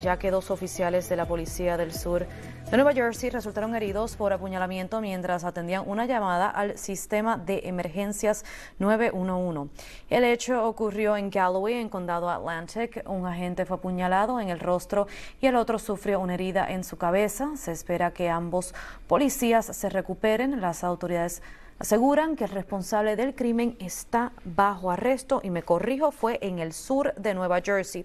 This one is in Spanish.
ya que dos oficiales de la Policía del Sur de Nueva Jersey resultaron heridos por apuñalamiento mientras atendían una llamada al sistema de emergencias 911. El hecho ocurrió en Galloway, en Condado Atlantic. Un agente fue apuñalado en el rostro y el otro sufrió una herida en su cabeza. Se espera que ambos policías se recuperen. Las autoridades aseguran que el responsable del crimen está bajo arresto y me corrijo, fue en el sur de Nueva Jersey.